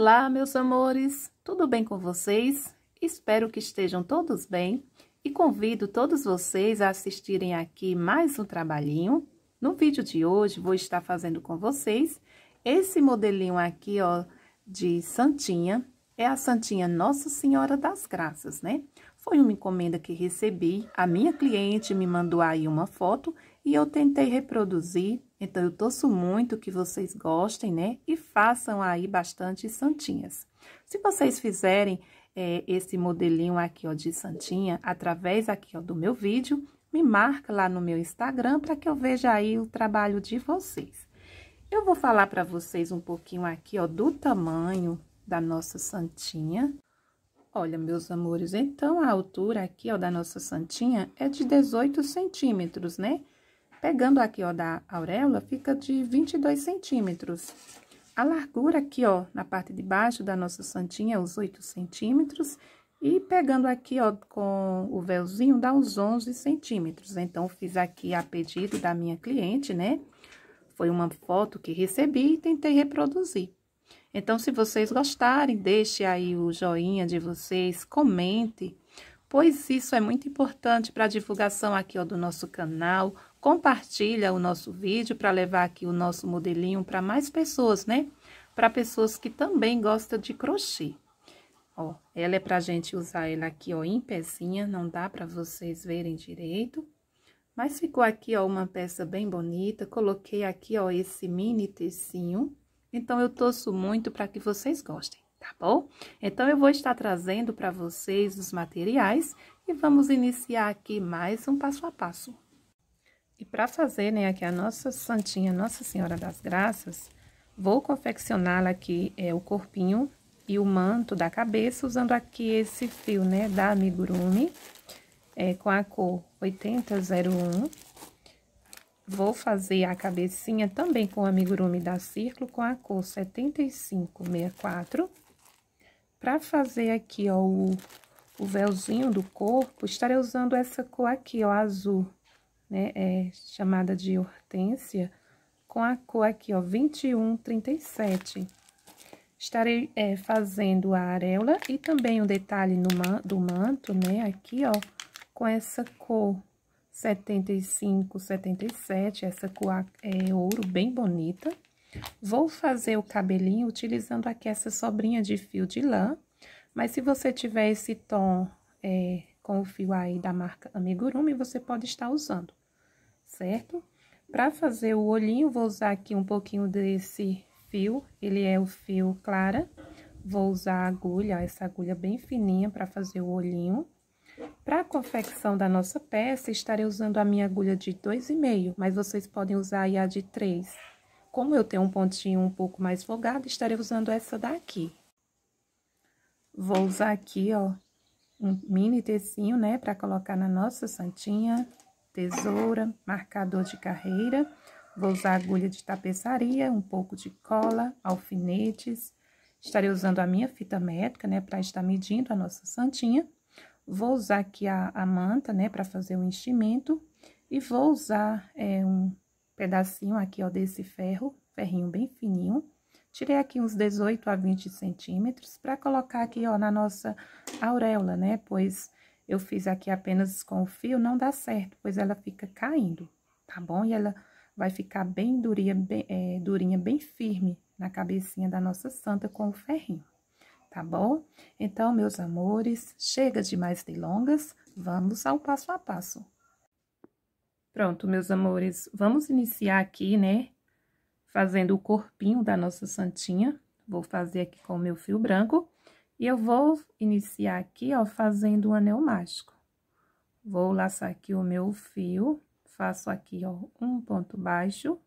Olá, meus amores! Tudo bem com vocês? Espero que estejam todos bem e convido todos vocês a assistirem aqui mais um trabalhinho. No vídeo de hoje, vou estar fazendo com vocês esse modelinho aqui, ó, de santinha. É a santinha Nossa Senhora das Graças, né? Foi uma encomenda que recebi, a minha cliente me mandou aí uma foto e eu tentei reproduzir, então eu torço muito que vocês gostem, né? E façam aí bastante santinhas. Se vocês fizerem é, esse modelinho aqui, ó, de santinha, através aqui, ó, do meu vídeo, me marca lá no meu Instagram para que eu veja aí o trabalho de vocês. Eu vou falar para vocês um pouquinho aqui, ó, do tamanho da nossa santinha. Olha, meus amores, então a altura aqui, ó, da nossa santinha é de 18 centímetros, né? Pegando aqui, ó, da auréola, fica de 22 centímetros. A largura aqui, ó, na parte de baixo da nossa santinha, os 8 centímetros. E pegando aqui, ó, com o véuzinho, dá uns 11 centímetros. Então, fiz aqui a pedido da minha cliente, né? Foi uma foto que recebi e tentei reproduzir. Então, se vocês gostarem, deixe aí o joinha de vocês, comente, pois isso é muito importante para a divulgação aqui, ó, do nosso canal, compartilha o nosso vídeo para levar aqui o nosso modelinho para mais pessoas, né? Para pessoas que também gostam de crochê. Ó, ela é pra gente usar ela aqui, ó, em pezinha. não dá para vocês verem direito. Mas ficou aqui, ó, uma peça bem bonita. Coloquei aqui, ó, esse mini tecinho. Então, eu torço muito para que vocês gostem, tá bom? Então, eu vou estar trazendo para vocês os materiais e vamos iniciar aqui mais um passo a passo. E para fazer, né, aqui a nossa santinha Nossa Senhora das Graças, vou confeccioná-la aqui é o corpinho e o manto da cabeça usando aqui esse fio, né, da amigurumi, é, com a cor 8001. Vou fazer a cabecinha também com o amigurumi da Círculo com a cor 7564. Para fazer aqui, ó, o, o véuzinho do corpo, estarei usando essa cor aqui, ó, azul né, é chamada de hortênsia, com a cor aqui, ó, 2137. Estarei é, fazendo a areola e também o um detalhe man, do manto, né, aqui, ó, com essa cor 7577 essa cor é ouro bem bonita. Vou fazer o cabelinho utilizando aqui essa sobrinha de fio de lã, mas se você tiver esse tom é, com o fio aí da marca Amigurumi, você pode estar usando, certo? Para fazer o olhinho, vou usar aqui um pouquinho desse fio, ele é o fio clara. Vou usar a agulha, essa agulha bem fininha para fazer o olhinho. Para a confecção da nossa peça, estarei usando a minha agulha de 2,5, mas vocês podem usar a de 3. Como eu tenho um pontinho um pouco mais folgado, estarei usando essa daqui. Vou usar aqui, ó, um mini tecinho, né, para colocar na nossa santinha, tesoura, marcador de carreira. Vou usar agulha de tapeçaria, um pouco de cola, alfinetes. Estarei usando a minha fita métrica, né, para estar medindo a nossa santinha. Vou usar aqui a, a manta, né, para fazer o enchimento. E vou usar é, um pedacinho aqui, ó, desse ferro, ferrinho bem fininho Tirei aqui uns 18 a 20 centímetros para colocar aqui, ó, na nossa auréola, né? Pois eu fiz aqui apenas com o fio, não dá certo, pois ela fica caindo, tá bom? E ela vai ficar bem, bem é, durinha, bem firme na cabecinha da nossa santa com o ferrinho, tá bom? Então, meus amores, chega de mais delongas, vamos ao passo a passo. Pronto, meus amores, vamos iniciar aqui, né, fazendo o corpinho da nossa santinha. Vou fazer aqui com o meu fio branco. E eu vou iniciar aqui, ó, fazendo o um anel mágico. Vou laçar aqui o meu fio, faço aqui, ó, um ponto baixo.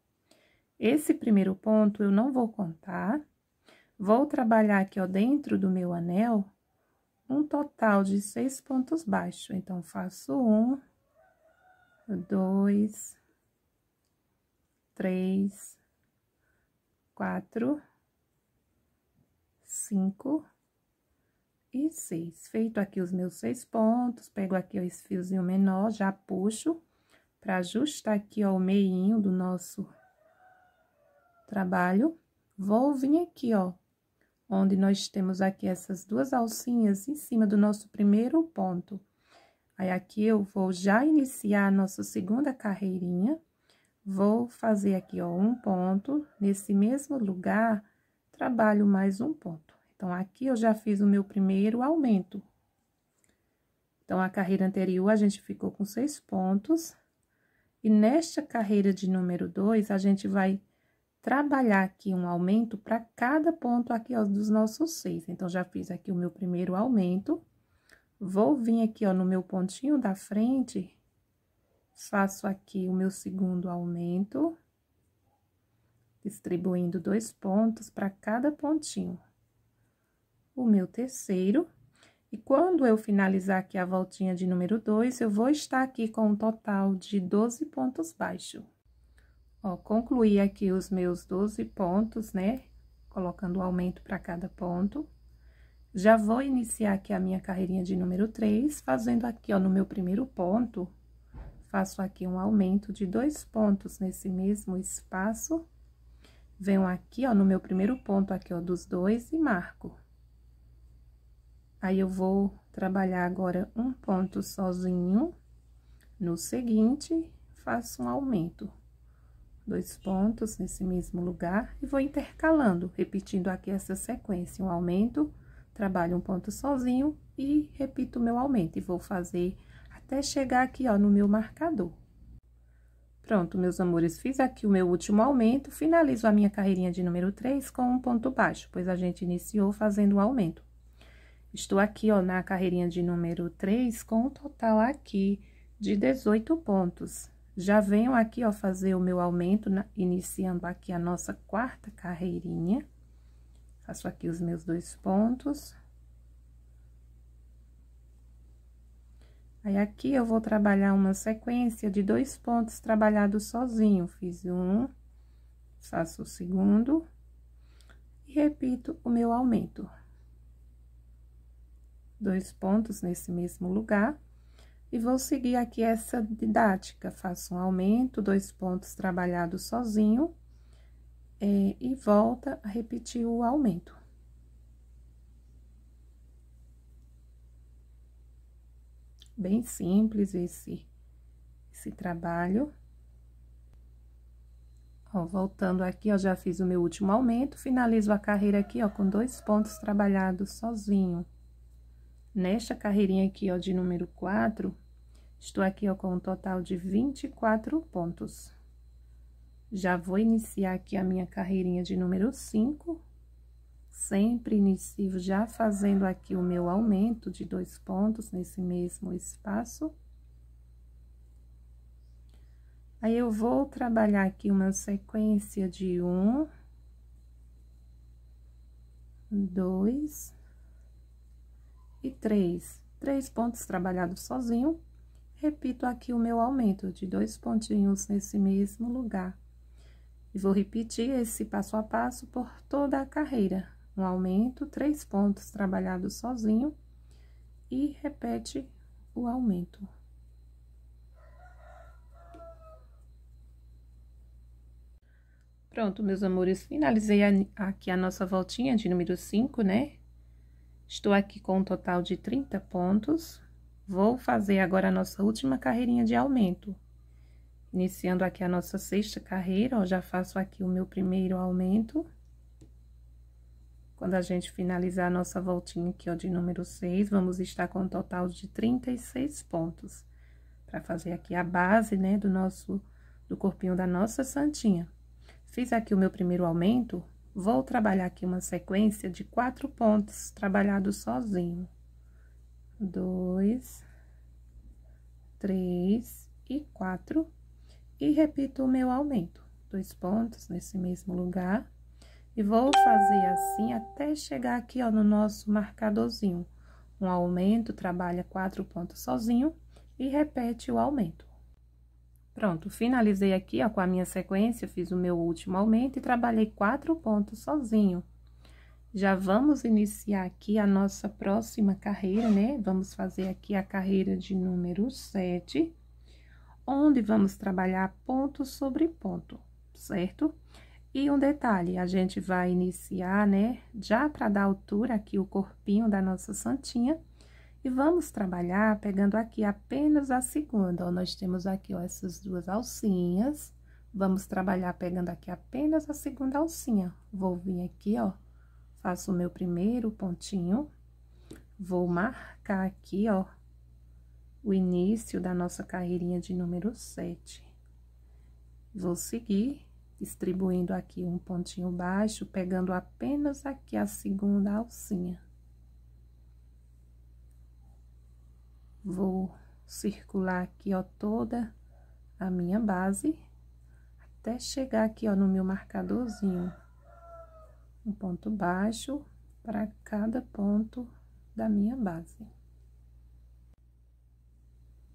Esse primeiro ponto eu não vou contar. Vou trabalhar aqui, ó, dentro do meu anel, um total de seis pontos baixos. Então, faço um, dois, três, quatro, cinco e seis. Feito aqui os meus seis pontos, pego aqui ó, esse fiozinho menor, já puxo para ajustar aqui ó, o meinho do nosso trabalho. Vou vir aqui, ó, onde nós temos aqui essas duas alcinhas em cima do nosso primeiro ponto. Aí, aqui eu vou já iniciar a nossa segunda carreirinha. Vou fazer aqui, ó, um ponto. Nesse mesmo lugar, trabalho mais um ponto. Então, aqui eu já fiz o meu primeiro aumento. Então, a carreira anterior, a gente ficou com seis pontos. E nesta carreira de número dois, a gente vai trabalhar aqui um aumento para cada ponto aqui, ó, dos nossos seis. Então, já fiz aqui o meu primeiro aumento. Vou vir aqui, ó, no meu pontinho da frente Faço aqui o meu segundo aumento, distribuindo dois pontos para cada pontinho. O meu terceiro, e quando eu finalizar aqui a voltinha de número dois, eu vou estar aqui com um total de 12 pontos baixos. Ó, concluí aqui os meus 12 pontos, né? Colocando o aumento para cada ponto. Já vou iniciar aqui a minha carreirinha de número 3, fazendo aqui, ó, no meu primeiro ponto, faço aqui um aumento de dois pontos nesse mesmo espaço. Venho aqui, ó, no meu primeiro ponto aqui, ó, dos dois e marco. Aí, eu vou trabalhar agora um ponto sozinho. No seguinte, faço um aumento. Dois pontos nesse mesmo lugar e vou intercalando, repetindo aqui essa sequência. Um aumento, trabalho um ponto sozinho e repito o meu aumento. E vou fazer até chegar aqui, ó, no meu marcador. Pronto, meus amores, fiz aqui o meu último aumento, finalizo a minha carreirinha de número 3 com um ponto baixo, pois a gente iniciou fazendo o um aumento. Estou aqui, ó, na carreirinha de número 3 com um total aqui de 18 pontos. Já venho aqui, ó, fazer o meu aumento, na, iniciando aqui a nossa quarta carreirinha. Faço aqui os meus dois pontos. Aí, aqui eu vou trabalhar uma sequência de dois pontos trabalhados sozinho. Fiz um, faço o segundo e repito o meu aumento. Dois pontos nesse mesmo lugar. E vou seguir aqui essa didática. Faço um aumento, dois pontos trabalhados sozinho. É, e volta a repetir o aumento. bem simples esse, esse trabalho. Ó, voltando aqui, ó, já fiz o meu último aumento, finalizo a carreira aqui, ó, com dois pontos trabalhados sozinho. Nesta carreirinha aqui, ó, de número 4, estou aqui, ó, com um total de 24 pontos. Já vou iniciar aqui a minha carreirinha de número 5, Sempre inicio já fazendo aqui o meu aumento de dois pontos nesse mesmo espaço. Aí, eu vou trabalhar aqui uma sequência de um, dois e três. Três pontos trabalhados sozinho. Repito aqui o meu aumento de dois pontinhos nesse mesmo lugar. E vou repetir esse passo a passo por toda a carreira um aumento, três pontos trabalhados sozinho e repete o aumento. Pronto, meus amores, finalizei aqui a nossa voltinha de número 5, né? Estou aqui com um total de 30 pontos. Vou fazer agora a nossa última carreirinha de aumento. Iniciando aqui a nossa sexta carreira, ó, já faço aqui o meu primeiro aumento. Quando a gente finalizar a nossa voltinha aqui, ó, de número 6, vamos estar com um total de 36 pontos. para fazer aqui a base, né, do nosso, do corpinho da nossa santinha. Fiz aqui o meu primeiro aumento, vou trabalhar aqui uma sequência de quatro pontos trabalhados sozinho. Dois, três e quatro. E repito o meu aumento. Dois pontos nesse mesmo lugar e vou fazer assim até chegar aqui, ó, no nosso marcadorzinho. Um aumento, trabalha quatro pontos sozinho e repete o aumento. Pronto, finalizei aqui, ó, com a minha sequência, fiz o meu último aumento e trabalhei quatro pontos sozinho. Já vamos iniciar aqui a nossa próxima carreira, né? Vamos fazer aqui a carreira de número 7, onde vamos trabalhar ponto sobre ponto, certo? E um detalhe, a gente vai iniciar, né, já para dar altura aqui o corpinho da nossa santinha, e vamos trabalhar pegando aqui apenas a segunda, ó, nós temos aqui, ó, essas duas alcinhas, vamos trabalhar pegando aqui apenas a segunda alcinha. Vou vir aqui, ó, faço o meu primeiro pontinho, vou marcar aqui, ó, o início da nossa carreirinha de número 7. Vou seguir distribuindo aqui um pontinho baixo, pegando apenas aqui a segunda alcinha. Vou circular aqui, ó, toda a minha base, até chegar aqui, ó, no meu marcadorzinho. Um ponto baixo para cada ponto da minha base.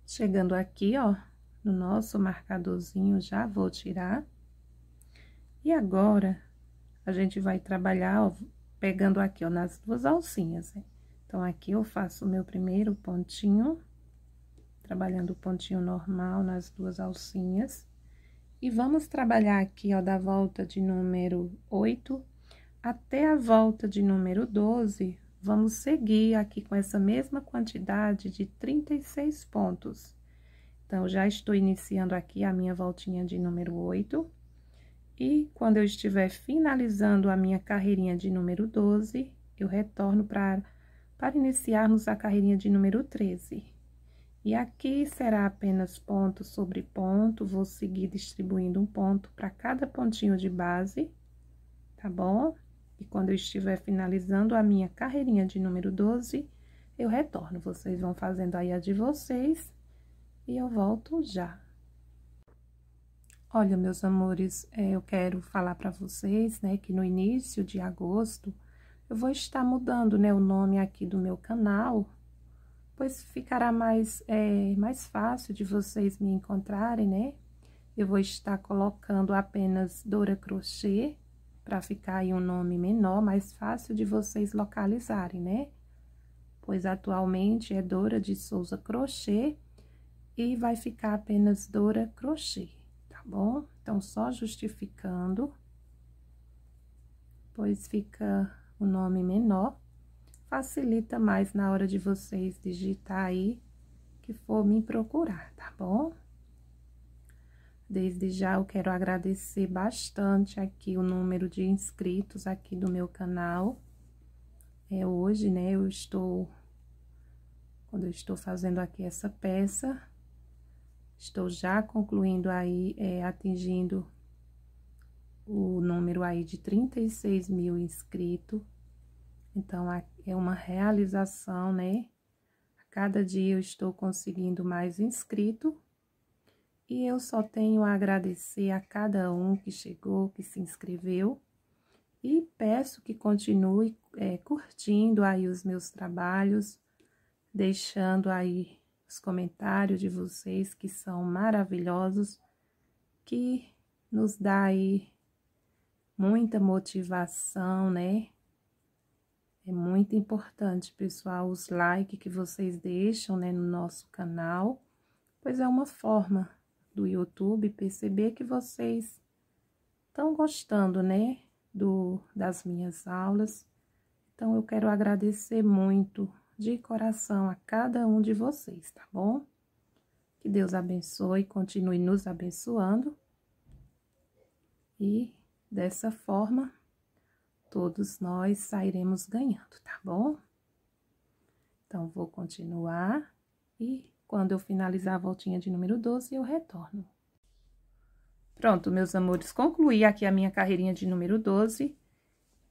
Chegando aqui, ó, no nosso marcadorzinho, já vou tirar e agora, a gente vai trabalhar, ó, pegando aqui, ó, nas duas alcinhas, né? Então, aqui eu faço o meu primeiro pontinho, trabalhando o pontinho normal nas duas alcinhas. E vamos trabalhar aqui, ó, da volta de número 8 até a volta de número 12, vamos seguir aqui com essa mesma quantidade de 36 pontos. Então, já estou iniciando aqui a minha voltinha de número 8 e quando eu estiver finalizando a minha carreirinha de número 12, eu retorno para iniciarmos a carreirinha de número 13. E aqui será apenas ponto sobre ponto, vou seguir distribuindo um ponto para cada pontinho de base, tá bom? E quando eu estiver finalizando a minha carreirinha de número 12, eu retorno. Vocês vão fazendo aí a de vocês e eu volto já. Olha, meus amores, é, eu quero falar para vocês, né, que no início de agosto eu vou estar mudando, né, o nome aqui do meu canal, pois ficará mais, é, mais fácil de vocês me encontrarem, né? Eu vou estar colocando apenas Dora Crochê, para ficar aí um nome menor, mais fácil de vocês localizarem, né? Pois atualmente é Dora de Souza Crochê e vai ficar apenas Dora Crochê bom? Então, só justificando, pois fica o nome menor, facilita mais na hora de vocês digitar aí que for me procurar, tá bom? Desde já eu quero agradecer bastante aqui o número de inscritos aqui do meu canal. É hoje, né, eu estou, quando eu estou fazendo aqui essa peça, Estou já concluindo aí, é, atingindo o número aí de 36 mil inscritos. Então, é uma realização, né? A cada dia eu estou conseguindo mais inscrito. E eu só tenho a agradecer a cada um que chegou, que se inscreveu. E peço que continue é, curtindo aí os meus trabalhos, deixando aí os comentários de vocês que são maravilhosos, que nos dá aí muita motivação, né? É muito importante, pessoal, os likes que vocês deixam né, no nosso canal, pois é uma forma do YouTube perceber que vocês estão gostando, né, do, das minhas aulas. Então, eu quero agradecer muito de coração a cada um de vocês, tá bom? Que Deus abençoe, continue nos abençoando. E dessa forma, todos nós sairemos ganhando, tá bom? Então, vou continuar e quando eu finalizar a voltinha de número 12, eu retorno. Pronto, meus amores, concluí aqui a minha carreirinha de número 12.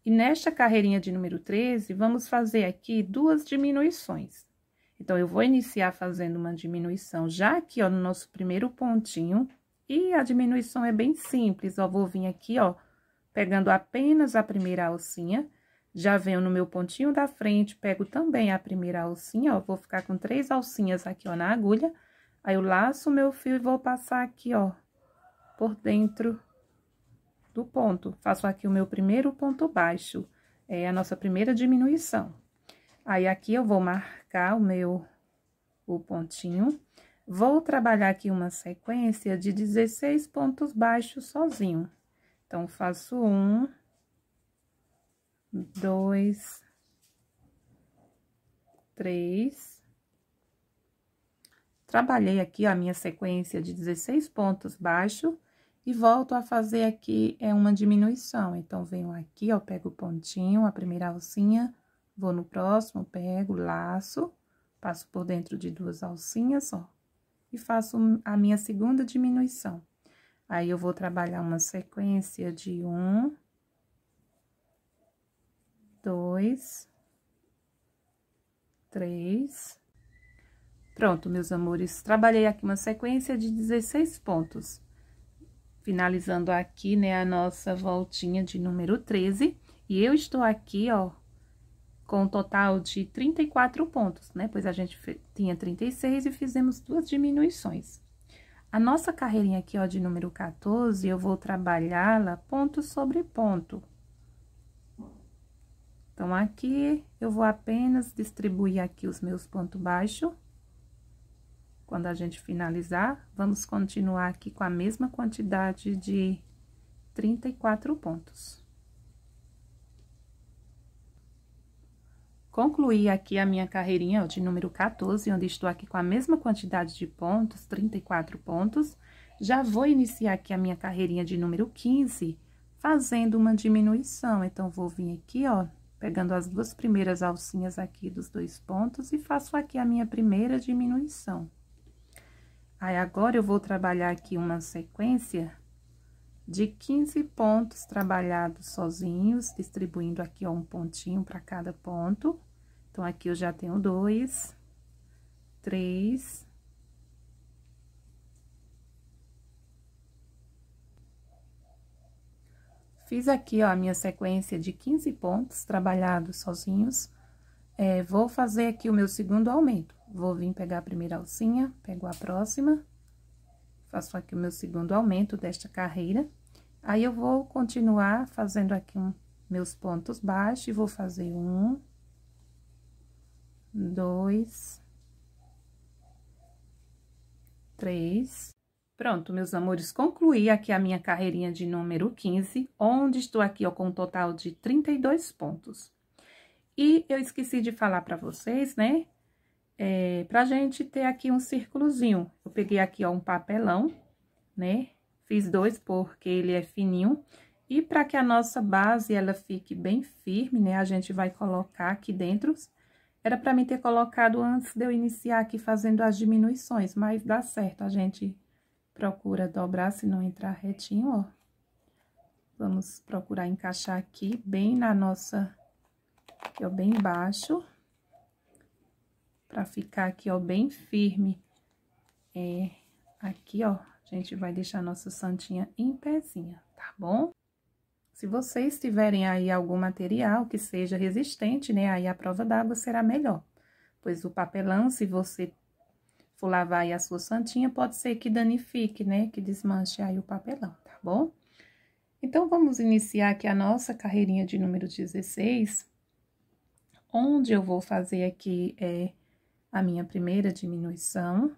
E nesta carreirinha de número 13, vamos fazer aqui duas diminuições. Então, eu vou iniciar fazendo uma diminuição já aqui, ó, no nosso primeiro pontinho. E a diminuição é bem simples, ó, vou vir aqui, ó, pegando apenas a primeira alcinha. Já venho no meu pontinho da frente, pego também a primeira alcinha, ó, vou ficar com três alcinhas aqui, ó, na agulha. Aí, eu laço o meu fio e vou passar aqui, ó, por dentro do ponto. Faço aqui o meu primeiro ponto baixo, é a nossa primeira diminuição. Aí, aqui eu vou marcar o meu o pontinho. Vou trabalhar aqui uma sequência de 16 pontos baixos sozinho. Então, faço um, dois, três. Trabalhei aqui a minha sequência de 16 pontos baixos e volto a fazer aqui é uma diminuição. Então, venho aqui, ó, pego o pontinho, a primeira alcinha, vou no próximo, pego, laço, passo por dentro de duas alcinhas, ó, e faço a minha segunda diminuição. Aí, eu vou trabalhar uma sequência de um, dois, três. Pronto, meus amores, trabalhei aqui uma sequência de 16 pontos finalizando aqui, né, a nossa voltinha de número 13. E eu estou aqui, ó, com um total de 34 pontos, né? Pois a gente tinha 36 e fizemos duas diminuições. A nossa carreirinha aqui, ó, de número 14, eu vou trabalhá-la ponto sobre ponto. Então, aqui, eu vou apenas distribuir aqui os meus pontos baixos. Quando a gente finalizar, vamos continuar aqui com a mesma quantidade de 34 pontos. Concluí aqui a minha carreirinha de número 14, onde estou aqui com a mesma quantidade de pontos, 34 pontos. Já vou iniciar aqui a minha carreirinha de número 15, fazendo uma diminuição. Então, vou vir aqui, ó, pegando as duas primeiras alcinhas aqui dos dois pontos e faço aqui a minha primeira diminuição. Aí, agora eu vou trabalhar aqui uma sequência de 15 pontos trabalhados sozinhos, distribuindo aqui, ó, um pontinho para cada ponto. Então, aqui eu já tenho dois, três... Fiz aqui, ó, a minha sequência de 15 pontos trabalhados sozinhos. É, vou fazer aqui o meu segundo aumento. Vou vir pegar a primeira alcinha, pego a próxima, faço aqui o meu segundo aumento desta carreira. Aí, eu vou continuar fazendo aqui um, meus pontos baixos e vou fazer um, dois, três. Pronto, meus amores, concluí aqui a minha carreirinha de número 15, onde estou aqui, ó, com um total de 32 pontos. E eu esqueci de falar para vocês, né, é, pra gente ter aqui um círculozinho. Eu peguei aqui, ó, um papelão, né? Fiz dois porque ele é fininho. E para que a nossa base, ela fique bem firme, né? A gente vai colocar aqui dentro. Era para mim ter colocado antes de eu iniciar aqui fazendo as diminuições, mas dá certo. A gente procura dobrar se não entrar retinho, ó. Vamos procurar encaixar aqui bem na nossa... Aqui, ó, bem embaixo pra ficar aqui, ó, bem firme. É, aqui, ó, a gente vai deixar nosso santinha em pezinha, tá bom? Se vocês tiverem aí algum material que seja resistente, né, aí a prova d'água será melhor. Pois o papelão, se você for lavar aí a sua santinha, pode ser que danifique, né, que desmanche aí o papelão, tá bom? Então, vamos iniciar aqui a nossa carreirinha de número 16, onde eu vou fazer aqui, é, a minha primeira diminuição.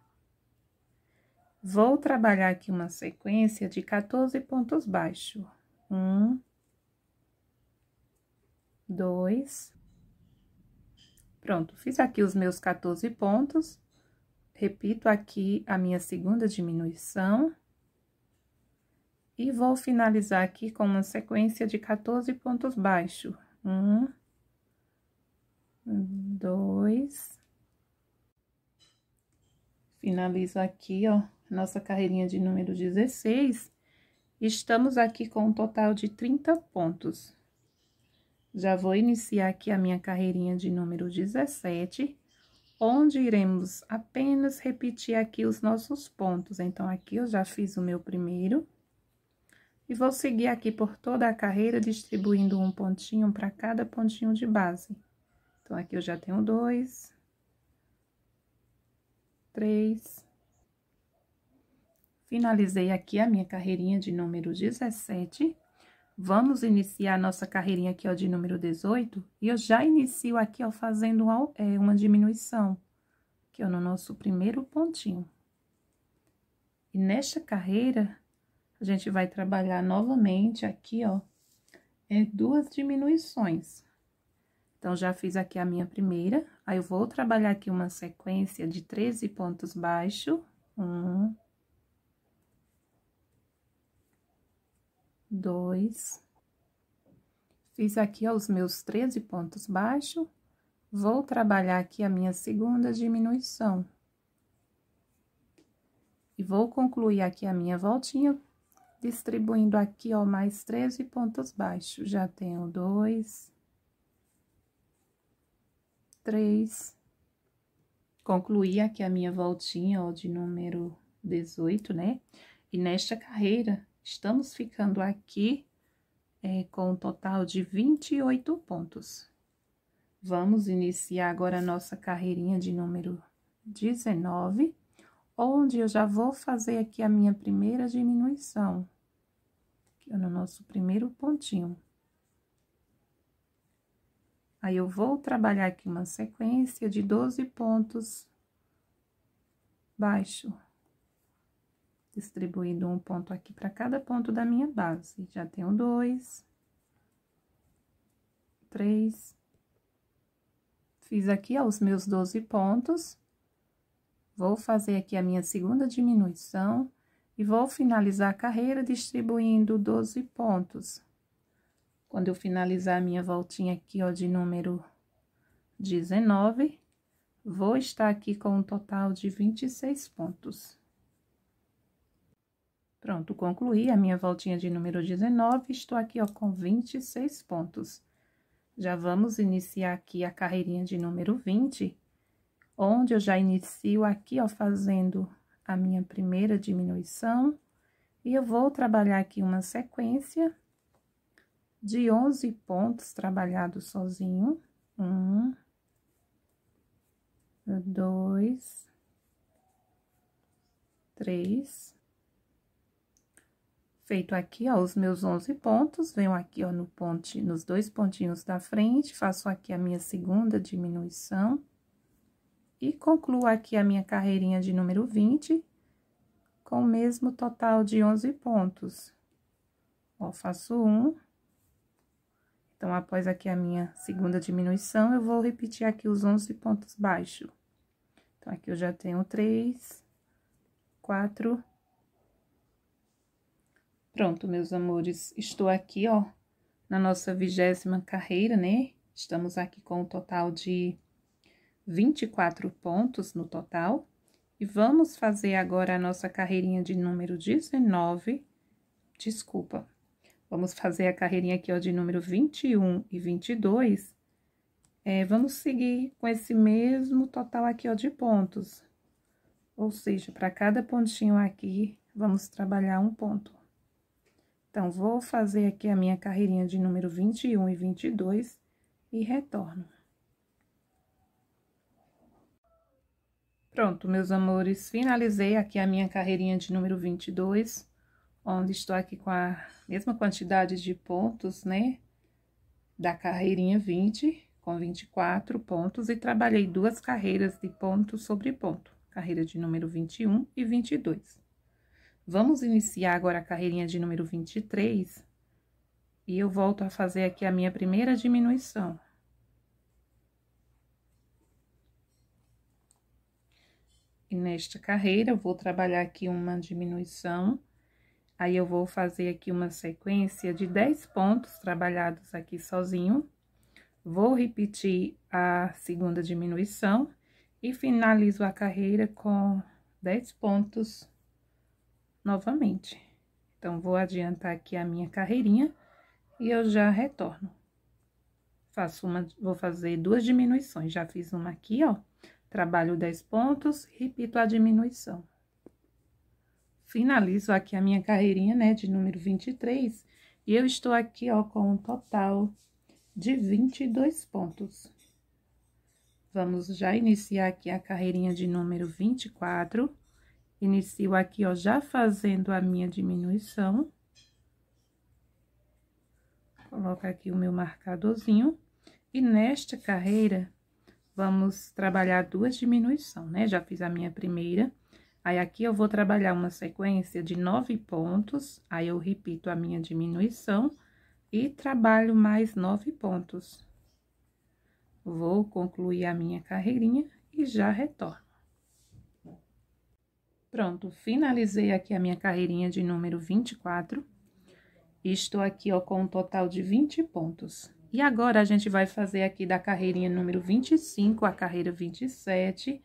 Vou trabalhar aqui uma sequência de 14 pontos baixos. Um, dois. Pronto, fiz aqui os meus 14 pontos. Repito aqui a minha segunda diminuição. E vou finalizar aqui com uma sequência de 14 pontos baixos. Um, dois, finalizo aqui, ó, nossa carreirinha de número 16. Estamos aqui com um total de 30 pontos. Já vou iniciar aqui a minha carreirinha de número 17, onde iremos apenas repetir aqui os nossos pontos. Então, aqui eu já fiz o meu primeiro. E vou seguir aqui por toda a carreira, distribuindo um pontinho para cada pontinho de base. Então, aqui eu já tenho dois, três. Finalizei aqui a minha carreirinha de número 17. Vamos iniciar a nossa carreirinha aqui, ó, de número 18. E eu já inicio aqui, ó, fazendo uma, é, uma diminuição, aqui, ó, é no nosso primeiro pontinho. E nesta carreira, a gente vai trabalhar novamente aqui, ó, é duas diminuições. Então, já fiz aqui a minha primeira. Aí, eu vou trabalhar aqui uma sequência de 13 pontos baixo. Um. Dois. Fiz aqui ó, os meus 13 pontos baixo. Vou trabalhar aqui a minha segunda diminuição. E vou concluir aqui a minha voltinha distribuindo aqui, ó, mais 13 pontos baixos. Já tenho dois, três. Concluí aqui a minha voltinha, ó, de número 18, né? E nesta carreira, estamos ficando aqui é, com um total de 28 pontos. Vamos iniciar agora a nossa carreirinha de número 19, onde eu já vou fazer aqui a minha primeira diminuição, aqui é no nosso primeiro pontinho. Aí, eu vou trabalhar aqui uma sequência de 12 pontos baixo, distribuindo um ponto aqui para cada ponto da minha base. Já tenho dois, três. Fiz aqui ó, os meus 12 pontos. Vou fazer aqui a minha segunda diminuição e vou finalizar a carreira distribuindo 12 pontos. Quando eu finalizar a minha voltinha aqui, ó, de número 19, vou estar aqui com um total de 26 pontos. Pronto, concluí a minha voltinha de número 19, estou aqui, ó, com 26 pontos. Já vamos iniciar aqui a carreirinha de número 20, onde eu já inicio aqui, ó, fazendo a minha primeira diminuição. E eu vou trabalhar aqui uma sequência de 11 pontos trabalhados sozinho. Um, dois, três. Feito aqui, ó, os meus 11 pontos, venho aqui, ó, no ponte, nos dois pontinhos da frente, faço aqui a minha segunda diminuição. E concluo aqui a minha carreirinha de número 20, com o mesmo total de 11 pontos. Ó, faço um, então, após aqui a minha segunda diminuição, eu vou repetir aqui os 11 pontos baixos. Então, aqui eu já tenho três, quatro. Pronto, meus amores, estou aqui, ó, na nossa vigésima carreira, né? Estamos aqui com um total de 24 pontos no total. E vamos fazer agora a nossa carreirinha de número 19, desculpa, Vamos fazer a carreirinha aqui, ó, de número 21 e 22. É, vamos seguir com esse mesmo total aqui, ó, de pontos. Ou seja, para cada pontinho aqui, vamos trabalhar um ponto. Então, vou fazer aqui a minha carreirinha de número 21 e 22 e retorno. Pronto, meus amores, finalizei aqui a minha carreirinha de número 22 onde estou aqui com a mesma quantidade de pontos, né? Da carreirinha 20, com 24 pontos, e trabalhei duas carreiras de ponto sobre ponto, carreira de número 21 e 22. Vamos iniciar agora a carreirinha de número 23, e eu volto a fazer aqui a minha primeira diminuição. E nesta carreira, eu vou trabalhar aqui uma diminuição Aí, eu vou fazer aqui uma sequência de 10 pontos trabalhados aqui sozinho. Vou repetir a segunda diminuição e finalizo a carreira com 10 pontos novamente. Então, vou adiantar aqui a minha carreirinha e eu já retorno. Faço uma, vou fazer duas diminuições, já fiz uma aqui, ó. Trabalho 10 pontos, repito a diminuição finalizo aqui a minha carreirinha, né, de número 23, e eu estou aqui, ó, com um total de 22 pontos. Vamos já iniciar aqui a carreirinha de número 24. Inicio aqui, ó, já fazendo a minha diminuição. Coloco aqui o meu marcadorzinho. E nesta carreira, vamos trabalhar duas diminuições, né? Já fiz a minha primeira Aí, aqui eu vou trabalhar uma sequência de nove pontos, aí eu repito a minha diminuição e trabalho mais nove pontos. Vou concluir a minha carreirinha e já retorno. Pronto, finalizei aqui a minha carreirinha de número 24. Estou aqui, ó, com um total de 20 pontos. E agora, a gente vai fazer aqui da carreirinha número 25 à carreira 27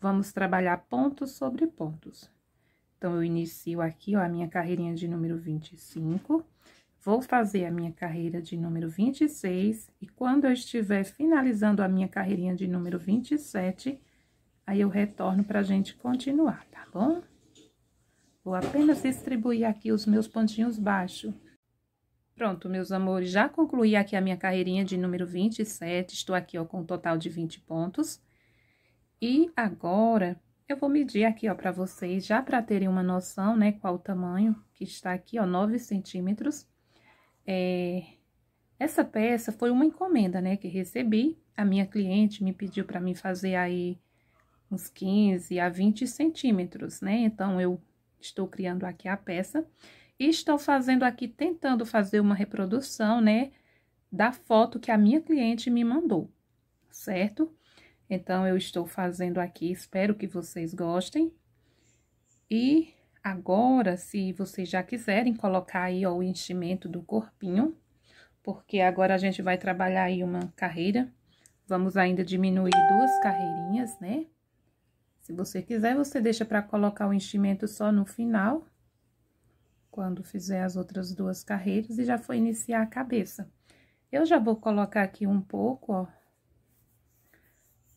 Vamos trabalhar pontos sobre pontos. Então, eu inicio aqui, ó, a minha carreirinha de número 25. Vou fazer a minha carreira de número 26, e quando eu estiver finalizando a minha carreirinha de número 27, aí eu retorno pra gente continuar, tá bom? Vou apenas distribuir aqui os meus pontinhos baixos. Pronto, meus amores, já concluí aqui a minha carreirinha de número 27, estou aqui, ó, com um total de 20 pontos. E agora, eu vou medir aqui, ó, para vocês, já para terem uma noção, né, qual o tamanho que está aqui, ó, 9 centímetros. É, essa peça foi uma encomenda, né, que recebi. A minha cliente me pediu para mim fazer aí uns 15 a 20 centímetros, né? Então, eu estou criando aqui a peça. E estou fazendo aqui, tentando fazer uma reprodução, né, da foto que a minha cliente me mandou, certo? Então, eu estou fazendo aqui, espero que vocês gostem. E agora, se vocês já quiserem colocar aí ó, o enchimento do corpinho, porque agora a gente vai trabalhar aí uma carreira. Vamos ainda diminuir duas carreirinhas, né? Se você quiser, você deixa para colocar o enchimento só no final, quando fizer as outras duas carreiras e já foi iniciar a cabeça. Eu já vou colocar aqui um pouco, ó,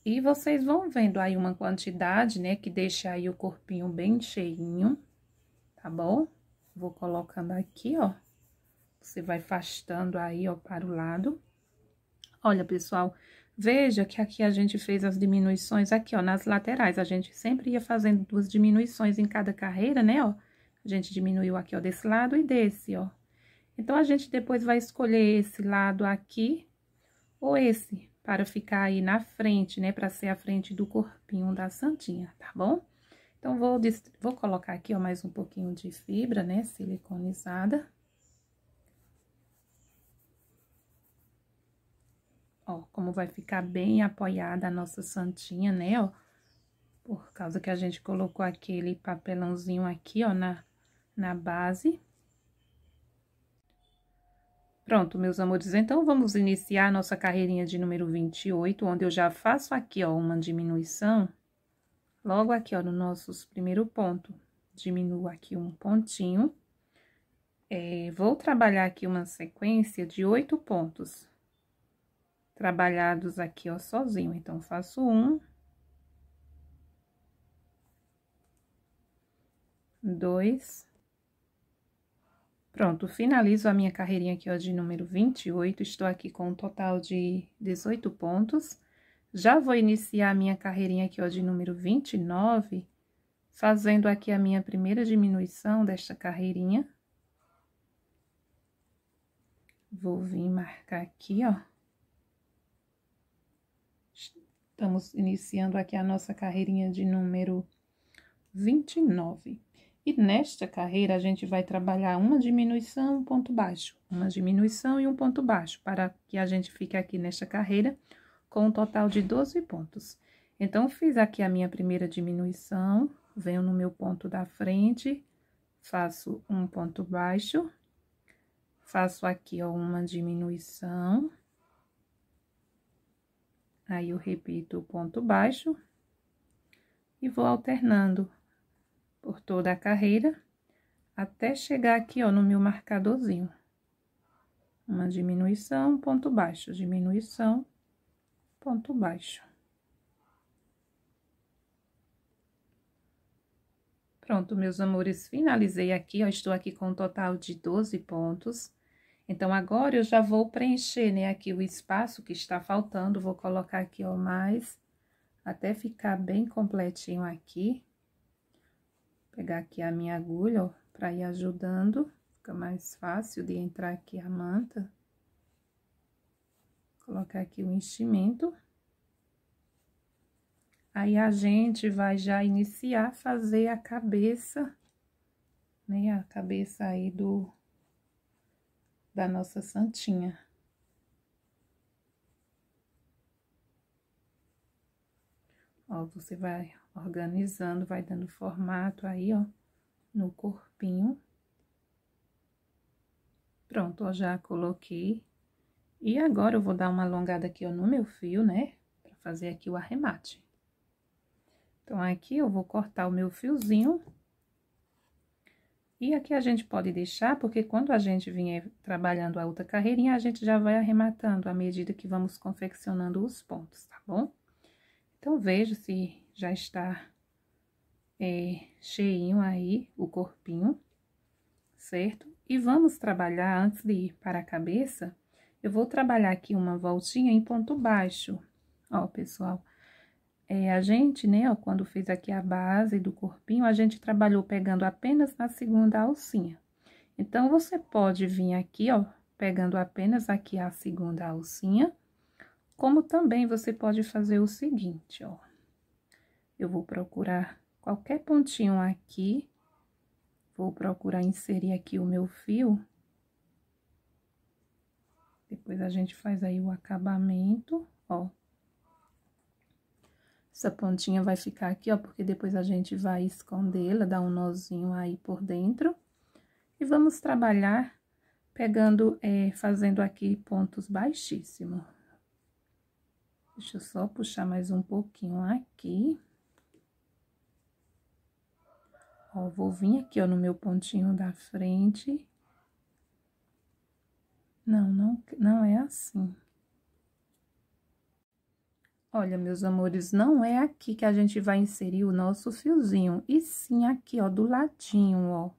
e vocês vão vendo aí uma quantidade, né, que deixa aí o corpinho bem cheinho, tá bom? Vou colocando aqui, ó. Você vai afastando aí, ó, para o lado. Olha, pessoal, veja que aqui a gente fez as diminuições aqui, ó, nas laterais. A gente sempre ia fazendo duas diminuições em cada carreira, né, ó. A gente diminuiu aqui, ó, desse lado e desse, ó. Então, a gente depois vai escolher esse lado aqui ou esse, para ficar aí na frente, né? Para ser a frente do corpinho da santinha, tá bom? Então, vou, vou colocar aqui, ó, mais um pouquinho de fibra, né? Siliconizada. Ó, como vai ficar bem apoiada a nossa santinha, né, ó. Por causa que a gente colocou aquele papelãozinho aqui, ó, na, na base. Pronto, meus amores, então vamos iniciar nossa carreirinha de número 28, onde eu já faço aqui, ó, uma diminuição, logo aqui, ó, no nosso primeiro ponto. Diminuo aqui um pontinho. É, vou trabalhar aqui uma sequência de oito pontos, trabalhados aqui, ó, sozinho. Então, faço um... Dois... Pronto, finalizo a minha carreirinha aqui, ó, de número 28, estou aqui com um total de 18 pontos. Já vou iniciar a minha carreirinha aqui, ó, de número 29, fazendo aqui a minha primeira diminuição desta carreirinha. Vou vir marcar aqui, ó. Estamos iniciando aqui a nossa carreirinha de número 29. E nesta carreira, a gente vai trabalhar uma diminuição, um ponto baixo, uma diminuição e um ponto baixo, para que a gente fique aqui nesta carreira com um total de 12 pontos. Então, fiz aqui a minha primeira diminuição, venho no meu ponto da frente, faço um ponto baixo, faço aqui, ó, uma diminuição, aí eu repito o ponto baixo e vou alternando por toda a carreira, até chegar aqui, ó, no meu marcadorzinho. Uma diminuição, ponto baixo, diminuição, ponto baixo. Pronto, meus amores, finalizei aqui, ó, estou aqui com um total de 12 pontos. Então, agora, eu já vou preencher, né, aqui o espaço que está faltando, vou colocar aqui, ó, mais, até ficar bem completinho aqui pegar aqui a minha agulha, ó, pra ir ajudando. Fica mais fácil de entrar aqui a manta. Colocar aqui o enchimento. Aí, a gente vai já iniciar a fazer a cabeça, né? A cabeça aí do... da nossa santinha. Ó, você vai organizando, vai dando formato aí, ó, no corpinho. Pronto, ó, já coloquei. E agora eu vou dar uma alongada aqui, ó, no meu fio, né? Pra fazer aqui o arremate. Então, aqui eu vou cortar o meu fiozinho. E aqui a gente pode deixar, porque quando a gente vier trabalhando a outra carreirinha, a gente já vai arrematando à medida que vamos confeccionando os pontos, tá bom? Então, veja se já está é, cheinho aí o corpinho, certo? E vamos trabalhar, antes de ir para a cabeça, eu vou trabalhar aqui uma voltinha em ponto baixo. Ó, pessoal, é, a gente, né, ó, quando fez aqui a base do corpinho, a gente trabalhou pegando apenas na segunda alcinha. Então, você pode vir aqui, ó, pegando apenas aqui a segunda alcinha, como também você pode fazer o seguinte, ó eu vou procurar qualquer pontinho aqui, vou procurar inserir aqui o meu fio. Depois a gente faz aí o acabamento, ó. Essa pontinha vai ficar aqui, ó, porque depois a gente vai escondê-la, dar um nozinho aí por dentro. E vamos trabalhar pegando, é, fazendo aqui pontos baixíssimos. Deixa eu só puxar mais um pouquinho aqui. Ó, vou vir aqui, ó, no meu pontinho da frente. Não, não, não é assim. Olha, meus amores, não é aqui que a gente vai inserir o nosso fiozinho, e sim aqui, ó, do ladinho, ó.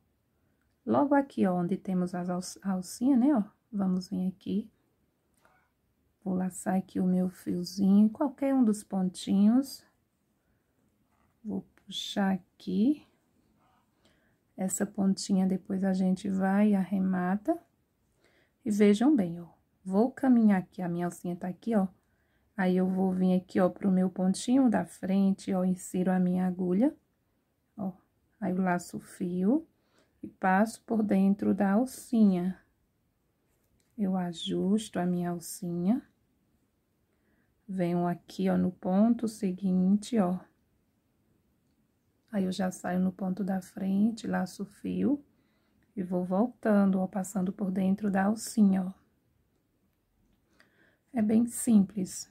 Logo aqui, ó, onde temos as alcinhas, né, ó, vamos vir aqui. Vou laçar aqui o meu fiozinho, qualquer um dos pontinhos. Vou puxar aqui. Essa pontinha depois a gente vai e arremata. E vejam bem, ó, vou caminhar aqui, a minha alcinha tá aqui, ó. Aí, eu vou vir aqui, ó, pro meu pontinho da frente, ó, insiro a minha agulha, ó. Aí, eu laço o fio e passo por dentro da alcinha. Eu ajusto a minha alcinha. Venho aqui, ó, no ponto seguinte, ó. Aí eu já saio no ponto da frente, laço o fio e vou voltando, ó, passando por dentro da alcinha, ó. É bem simples.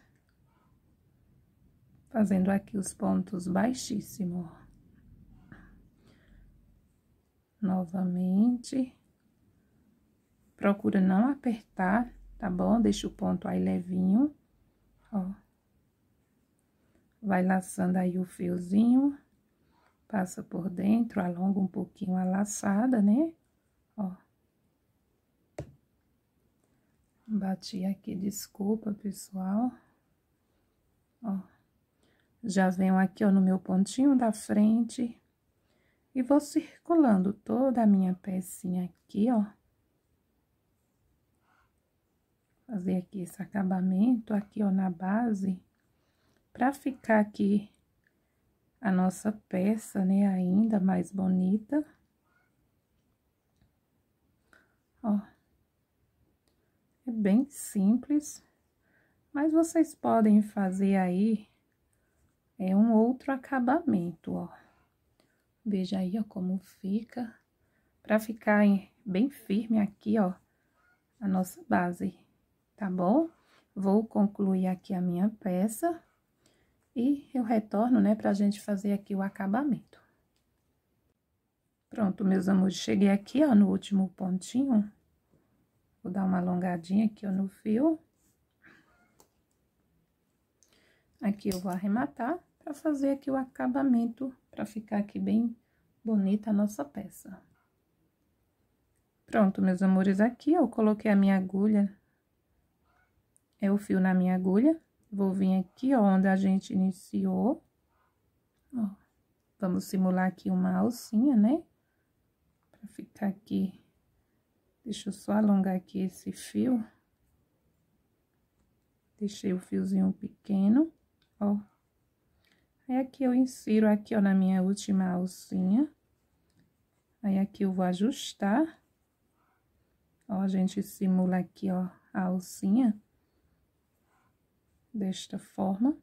Fazendo aqui os pontos baixíssimo, ó. Novamente. Procura não apertar, tá bom? Deixa o ponto aí levinho, ó. Vai laçando aí o fiozinho passa por dentro, alonga um pouquinho a laçada, né? Ó. Bati aqui, desculpa, pessoal. Ó. Já venho aqui, ó, no meu pontinho da frente. E vou circulando toda a minha pecinha aqui, ó. Fazer aqui esse acabamento aqui, ó, na base. Pra ficar aqui a nossa peça, né, ainda mais bonita. Ó, é bem simples, mas vocês podem fazer aí é um outro acabamento, ó. Veja aí, ó, como fica, pra ficar bem firme aqui, ó, a nossa base, tá bom? Vou concluir aqui a minha peça. E eu retorno, né, pra gente fazer aqui o acabamento. Pronto, meus amores, cheguei aqui, ó, no último pontinho. Vou dar uma alongadinha aqui, ó, no fio. Aqui eu vou arrematar para fazer aqui o acabamento, para ficar aqui bem bonita a nossa peça. Pronto, meus amores, aqui eu coloquei a minha agulha, é o fio na minha agulha. Vou vir aqui, ó, onde a gente iniciou. Ó, vamos simular aqui uma alcinha, né? Pra ficar aqui. Deixa eu só alongar aqui esse fio. Deixei o fiozinho pequeno, ó. Aí, aqui eu insiro aqui, ó, na minha última alcinha. Aí, aqui eu vou ajustar. Ó, a gente simula aqui, ó, a alcinha desta forma.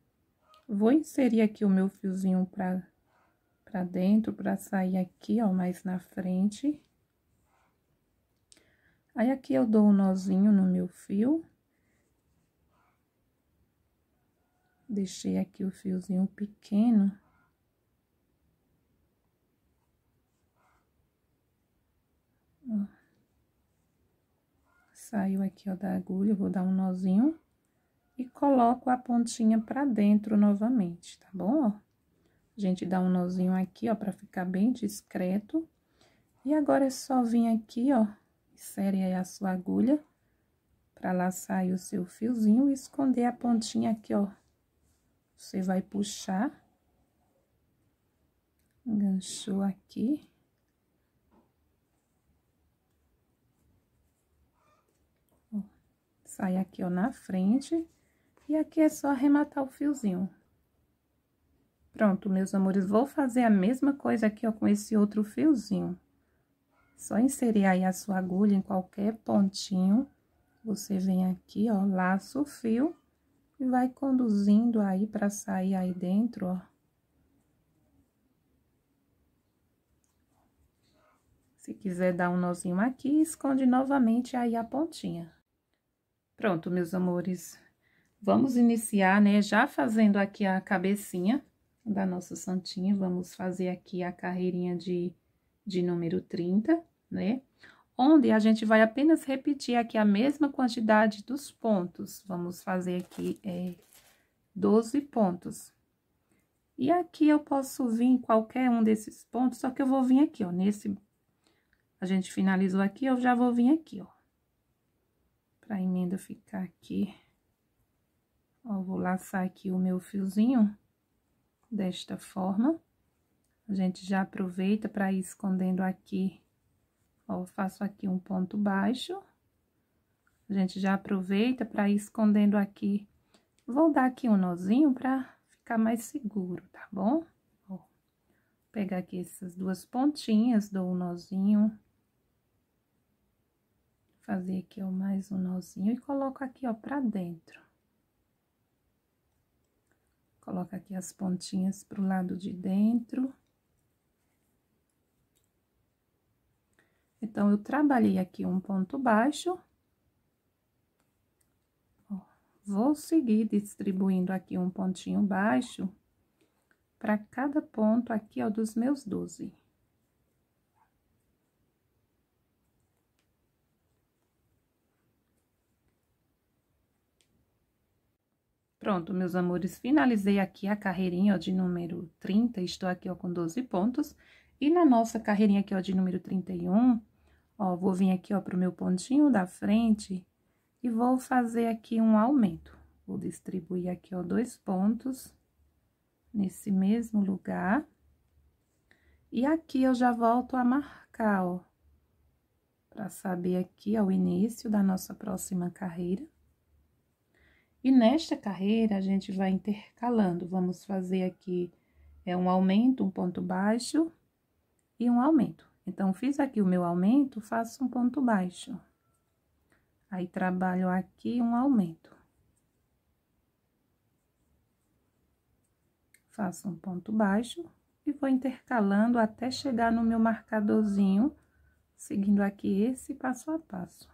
Vou inserir aqui o meu fiozinho para pra dentro, para sair aqui, ó, mais na frente. Aí, aqui eu dou um nozinho no meu fio. Deixei aqui o fiozinho pequeno. Ó. Saiu aqui, ó, da agulha, vou dar um nozinho e coloco a pontinha pra dentro novamente, tá bom? Ó, a gente dá um nozinho aqui, ó, pra ficar bem discreto. E agora é só vir aqui, ó, insere aí a sua agulha pra laçar aí o seu fiozinho e esconder a pontinha aqui, ó. Você vai puxar. Enganchou aqui. Ó, sai aqui, ó, na frente. E aqui é só arrematar o fiozinho. Pronto, meus amores, vou fazer a mesma coisa aqui, ó, com esse outro fiozinho. Só inserir aí a sua agulha em qualquer pontinho. Você vem aqui, ó, laça o fio e vai conduzindo aí para sair aí dentro, ó. Se quiser dar um nozinho aqui, esconde novamente aí a pontinha. Pronto, meus amores, Vamos iniciar, né, já fazendo aqui a cabecinha da nossa santinha, vamos fazer aqui a carreirinha de, de número 30, né? Onde a gente vai apenas repetir aqui a mesma quantidade dos pontos. Vamos fazer aqui é, 12 pontos. E aqui eu posso vir em qualquer um desses pontos, só que eu vou vir aqui, ó, nesse... A gente finalizou aqui, eu já vou vir aqui, ó. Pra emenda ficar aqui Ó, vou laçar aqui o meu fiozinho desta forma. A gente já aproveita para ir escondendo aqui, ó, faço aqui um ponto baixo. A gente já aproveita para ir escondendo aqui. Vou dar aqui um nozinho para ficar mais seguro, tá bom? Ó, pegar aqui essas duas pontinhas, dou um nozinho. Fazer aqui, ó, mais um nozinho e coloco aqui, ó, pra dentro. Coloca aqui as pontinhas pro lado de dentro. Então, eu trabalhei aqui um ponto baixo. Vou seguir distribuindo aqui um pontinho baixo para cada ponto aqui, ó, dos meus 12. Pronto, meus amores, finalizei aqui a carreirinha, ó, de número 30, estou aqui, ó, com 12 pontos. E na nossa carreirinha aqui, ó, de número 31, ó, vou vir aqui, ó, pro meu pontinho da frente e vou fazer aqui um aumento. Vou distribuir aqui, ó, dois pontos nesse mesmo lugar. E aqui eu já volto a marcar, ó, pra saber aqui, ó, o início da nossa próxima carreira. E nesta carreira a gente vai intercalando, vamos fazer aqui é um aumento, um ponto baixo e um aumento. Então, fiz aqui o meu aumento, faço um ponto baixo. Aí, trabalho aqui um aumento. Faço um ponto baixo e vou intercalando até chegar no meu marcadorzinho, seguindo aqui esse passo a passo.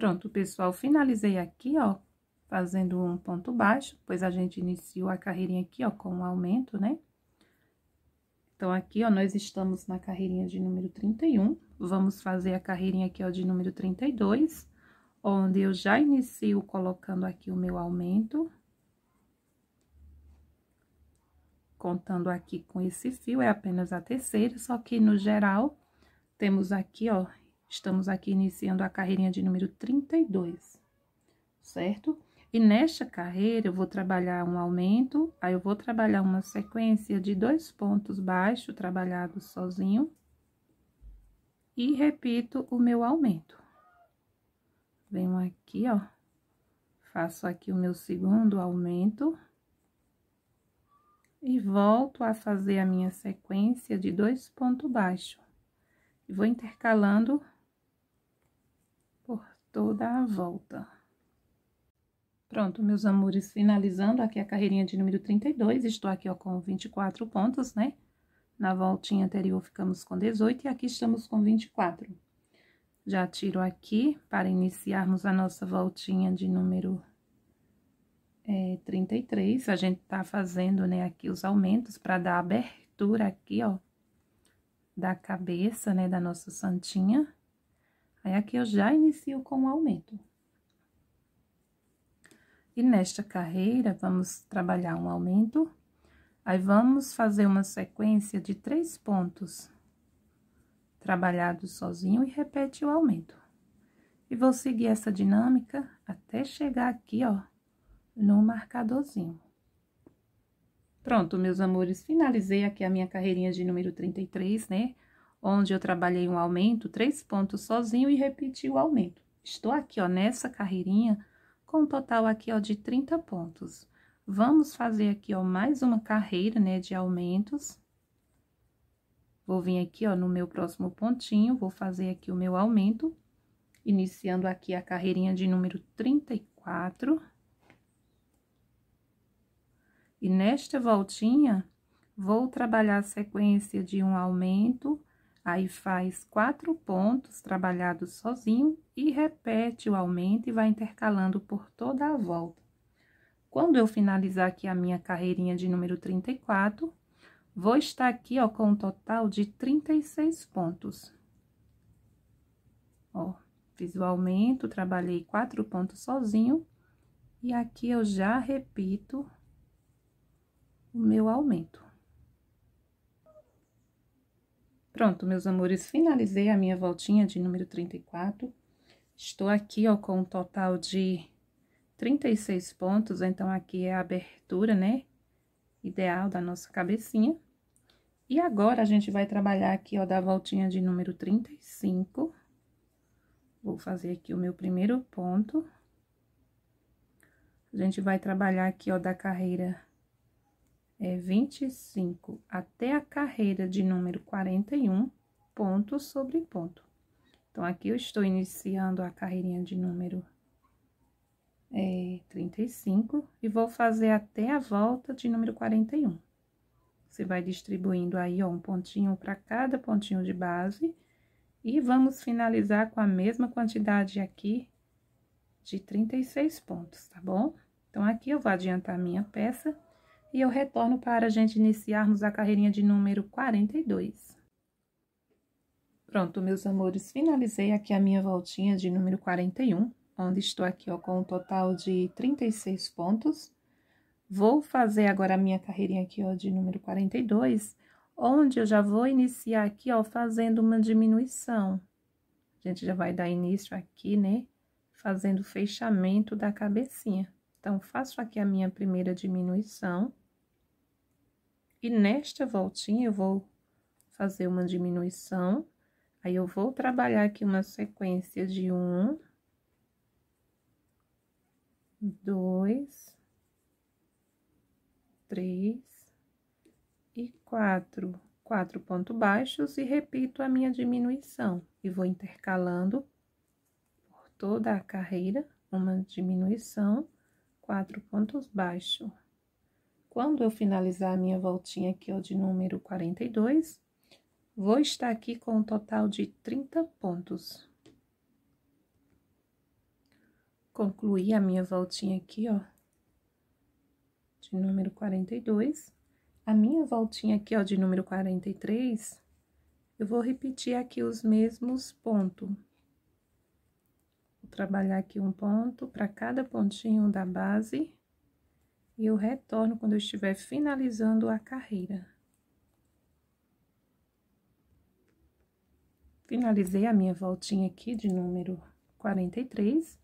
Pronto, pessoal, finalizei aqui, ó, fazendo um ponto baixo, pois a gente iniciou a carreirinha aqui, ó, com um aumento, né? Então, aqui, ó, nós estamos na carreirinha de número 31, vamos fazer a carreirinha aqui, ó, de número 32, onde eu já inicio colocando aqui o meu aumento. Contando aqui com esse fio, é apenas a terceira, só que no geral, temos aqui, ó, Estamos aqui iniciando a carreirinha de número 32, certo? E nesta carreira, eu vou trabalhar um aumento, aí eu vou trabalhar uma sequência de dois pontos baixos trabalhados sozinho. E repito o meu aumento. Venho aqui, ó, faço aqui o meu segundo aumento. E volto a fazer a minha sequência de dois pontos baixos. E vou intercalando toda a volta. Pronto, meus amores, finalizando aqui a carreirinha de número 32, estou aqui, ó, com 24 pontos, né? Na voltinha anterior ficamos com 18 e aqui estamos com 24. Já tiro aqui para iniciarmos a nossa voltinha de número é, 33. A gente tá fazendo, né, aqui os aumentos para dar abertura aqui, ó, da cabeça, né, da nossa santinha. Aí, aqui eu já inicio com o aumento. E nesta carreira, vamos trabalhar um aumento. Aí, vamos fazer uma sequência de três pontos trabalhados sozinho e repete o aumento. E vou seguir essa dinâmica até chegar aqui, ó, no marcadorzinho. Pronto, meus amores, finalizei aqui a minha carreirinha de número 33, né? onde eu trabalhei um aumento, três pontos sozinho e repeti o aumento. Estou aqui, ó, nessa carreirinha, com um total aqui, ó, de 30 pontos. Vamos fazer aqui, ó, mais uma carreira, né, de aumentos. Vou vir aqui, ó, no meu próximo pontinho, vou fazer aqui o meu aumento, iniciando aqui a carreirinha de número 34. E nesta voltinha, vou trabalhar a sequência de um aumento, Aí, faz quatro pontos trabalhados sozinho e repete o aumento e vai intercalando por toda a volta. Quando eu finalizar aqui a minha carreirinha de número 34, vou estar aqui, ó, com um total de 36 pontos. Ó, fiz o aumento, trabalhei quatro pontos sozinho, e aqui eu já repito o meu aumento. Pronto, meus amores, finalizei a minha voltinha de número 34. Estou aqui, ó, com um total de 36 pontos, então aqui é a abertura, né, ideal da nossa cabecinha. E agora, a gente vai trabalhar aqui, ó, da voltinha de número 35. Vou fazer aqui o meu primeiro ponto. A gente vai trabalhar aqui, ó, da carreira é 25 até a carreira de número 41, ponto sobre ponto. Então, aqui eu estou iniciando a carreirinha de número é, 35 e vou fazer até a volta de número 41. Você vai distribuindo aí, ó, um pontinho para cada pontinho de base. E vamos finalizar com a mesma quantidade aqui de 36 pontos, tá bom? Então, aqui eu vou adiantar minha peça e eu retorno para a gente iniciarmos a carreirinha de número 42. Pronto, meus amores, finalizei aqui a minha voltinha de número 41, onde estou aqui ó, com um total de 36 pontos. Vou fazer agora a minha carreirinha aqui ó, de número 42, onde eu já vou iniciar aqui ó, fazendo uma diminuição. A gente já vai dar início aqui, né? Fazendo o fechamento da cabecinha. Então, faço aqui a minha primeira diminuição e nesta voltinha, eu vou fazer uma diminuição. Aí, eu vou trabalhar aqui uma sequência de um, dois, três e quatro. Quatro pontos baixos e repito a minha diminuição. E vou intercalando por toda a carreira, uma diminuição, quatro pontos baixos. Quando eu finalizar a minha voltinha aqui, ó, de número 42, vou estar aqui com um total de 30 pontos. Concluí a minha voltinha aqui, ó, de número 42. A minha voltinha aqui, ó, de número 43, eu vou repetir aqui os mesmos pontos. Vou trabalhar aqui um ponto para cada pontinho da base e eu retorno quando eu estiver finalizando a carreira. Finalizei a minha voltinha aqui de número 43.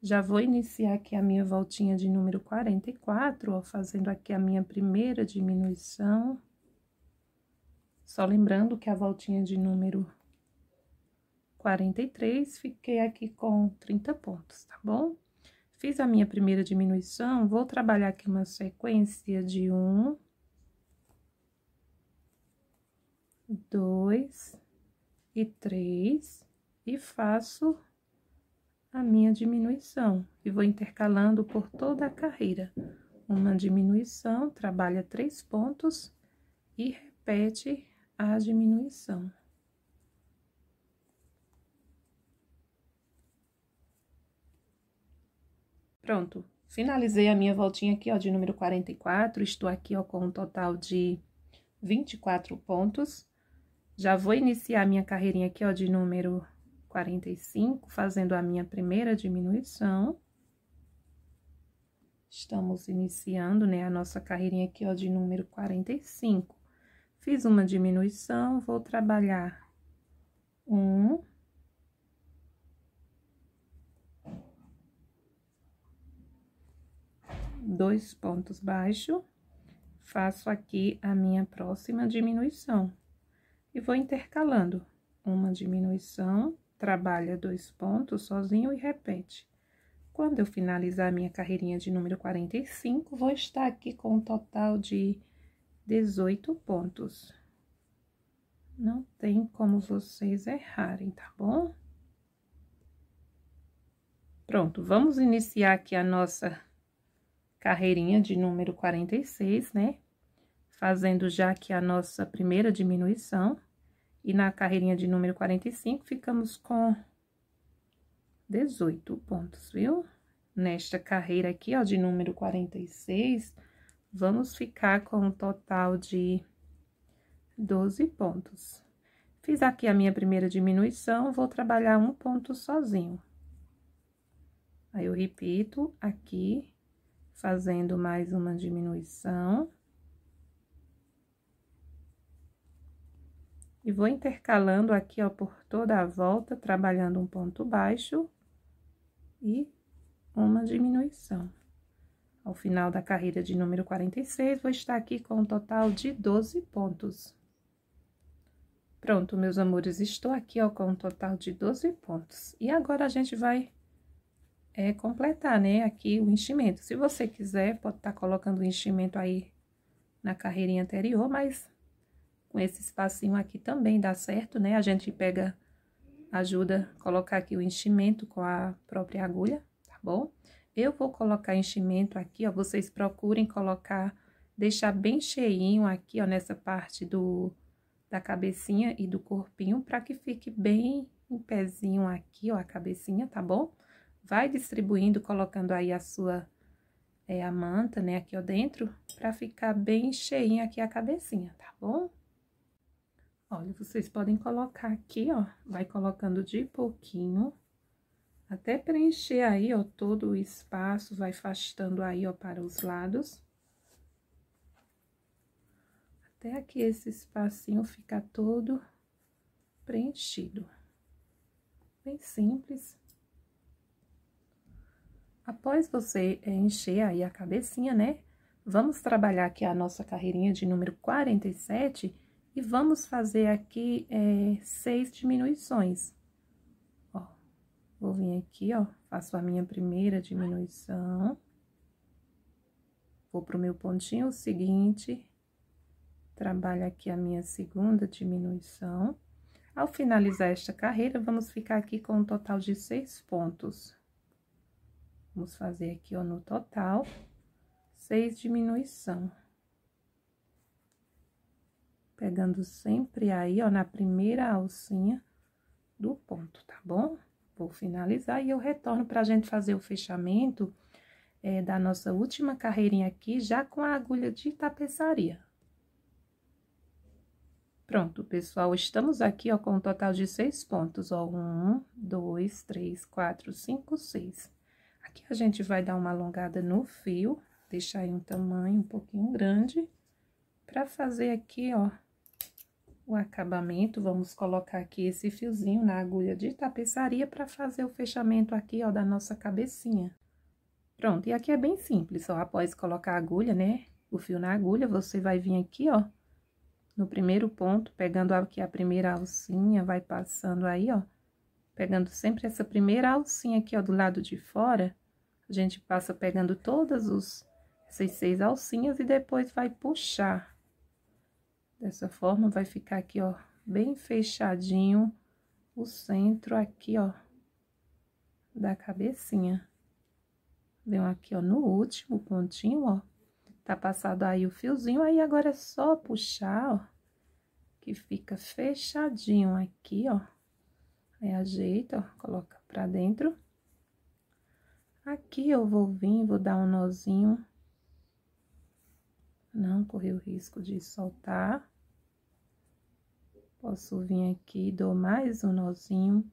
Já vou iniciar aqui a minha voltinha de número 44, ó, fazendo aqui a minha primeira diminuição. Só lembrando que a voltinha de número 43, fiquei aqui com 30 pontos, tá bom? Fiz a minha primeira diminuição, vou trabalhar aqui uma sequência de um, dois e três, e faço a minha diminuição. E vou intercalando por toda a carreira. Uma diminuição, trabalha três pontos e repete a diminuição. Pronto, finalizei a minha voltinha aqui, ó, de número 44. Estou aqui, ó, com um total de 24 pontos. Já vou iniciar a minha carreirinha aqui, ó, de número 45, fazendo a minha primeira diminuição. Estamos iniciando, né, a nossa carreirinha aqui, ó, de número 45. Fiz uma diminuição, vou trabalhar um, dois pontos baixos, faço aqui a minha próxima diminuição. E vou intercalando uma diminuição, trabalha dois pontos sozinho e repete. Quando eu finalizar a minha carreirinha de número 45, vou estar aqui com um total de 18 pontos. Não tem como vocês errarem, tá bom? Pronto, vamos iniciar aqui a nossa carreirinha de número 46, né? Fazendo já aqui a nossa primeira diminuição. E na carreirinha de número 45, ficamos com 18 pontos, viu? Nesta carreira aqui, ó, de número 46, vamos ficar com um total de 12 pontos. Fiz aqui a minha primeira diminuição, vou trabalhar um ponto sozinho. Aí, eu repito aqui fazendo mais uma diminuição. E vou intercalando aqui, ó, por toda a volta, trabalhando um ponto baixo e uma diminuição. Ao final da carreira de número 46, vou estar aqui com um total de 12 pontos. Pronto, meus amores, estou aqui, ó, com um total de 12 pontos. E agora a gente vai é, completar, né, aqui o enchimento. Se você quiser, pode estar tá colocando o enchimento aí na carreirinha anterior, mas com esse espacinho aqui também dá certo, né? A gente pega, ajuda a colocar aqui o enchimento com a própria agulha, tá bom? Eu vou colocar enchimento aqui, ó, vocês procurem colocar, deixar bem cheinho aqui, ó, nessa parte do, da cabecinha e do corpinho, para que fique bem em pezinho aqui, ó, a cabecinha, tá bom? vai distribuindo, colocando aí a sua é, a manta, né, aqui ó dentro, pra ficar bem cheinha aqui a cabecinha, tá bom? Olha, vocês podem colocar aqui, ó, vai colocando de pouquinho, até preencher aí, ó, todo o espaço, vai afastando aí, ó, para os lados. Até aqui esse espacinho ficar todo preenchido. Bem simples. Após você eh, encher aí a cabecinha, né? Vamos trabalhar aqui a nossa carreirinha de número 47 e vamos fazer aqui é, seis diminuições. Ó, vou vir aqui, ó, faço a minha primeira diminuição. Vou pro meu pontinho seguinte, trabalho aqui a minha segunda diminuição. Ao finalizar esta carreira, vamos ficar aqui com um total de seis pontos. Vamos fazer aqui, ó, no total, seis diminuição. Pegando sempre aí, ó, na primeira alcinha do ponto, tá bom? Vou finalizar e eu retorno pra gente fazer o fechamento é, da nossa última carreirinha aqui, já com a agulha de tapeçaria. Pronto, pessoal, estamos aqui, ó, com um total de seis pontos, ó, um, dois, três, quatro, cinco, seis. Aqui a gente vai dar uma alongada no fio, deixar aí um tamanho um pouquinho grande, para fazer aqui, ó, o acabamento, vamos colocar aqui esse fiozinho na agulha de tapeçaria para fazer o fechamento aqui, ó, da nossa cabecinha. Pronto, e aqui é bem simples, ó, após colocar a agulha, né, o fio na agulha, você vai vir aqui, ó, no primeiro ponto, pegando aqui a primeira alcinha, vai passando aí, ó, pegando sempre essa primeira alcinha aqui, ó, do lado de fora. A gente passa pegando todas os, essas seis alcinhas e depois vai puxar. Dessa forma, vai ficar aqui, ó, bem fechadinho o centro aqui, ó, da cabecinha. vem aqui, ó, no último pontinho, ó. Tá passado aí o fiozinho, aí agora é só puxar, ó, que fica fechadinho aqui, ó né? Ajeita, ó, coloca pra dentro. Aqui eu vou vir, vou dar um nozinho. Não correr o risco de soltar. Posso vir aqui, dou mais um nozinho.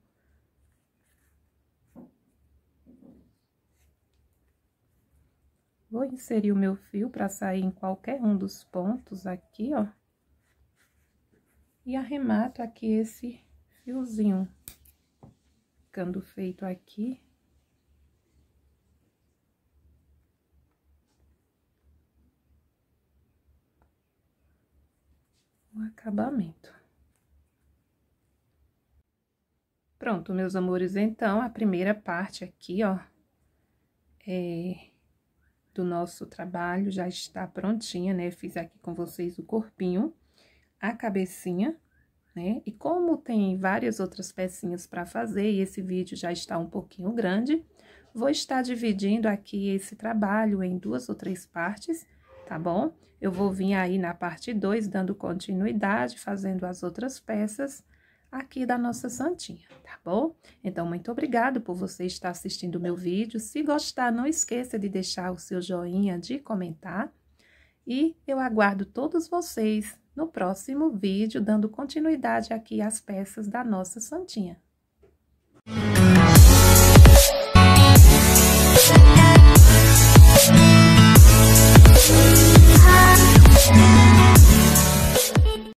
Vou inserir o meu fio para sair em qualquer um dos pontos aqui, ó. E arremato aqui esse fiozinho ficando feito aqui. O acabamento. Pronto, meus amores, então, a primeira parte aqui, ó, é, do nosso trabalho já está prontinha, né? Fiz aqui com vocês o corpinho, a cabecinha né? E como tem várias outras pecinhas para fazer e esse vídeo já está um pouquinho grande, vou estar dividindo aqui esse trabalho em duas ou três partes, tá bom? Eu vou vir aí na parte 2 dando continuidade, fazendo as outras peças aqui da nossa santinha, tá bom? Então, muito obrigado por você estar assistindo o meu vídeo. Se gostar, não esqueça de deixar o seu joinha, de comentar. E eu aguardo todos vocês no próximo vídeo, dando continuidade aqui às peças da nossa santinha. Música ah, ah.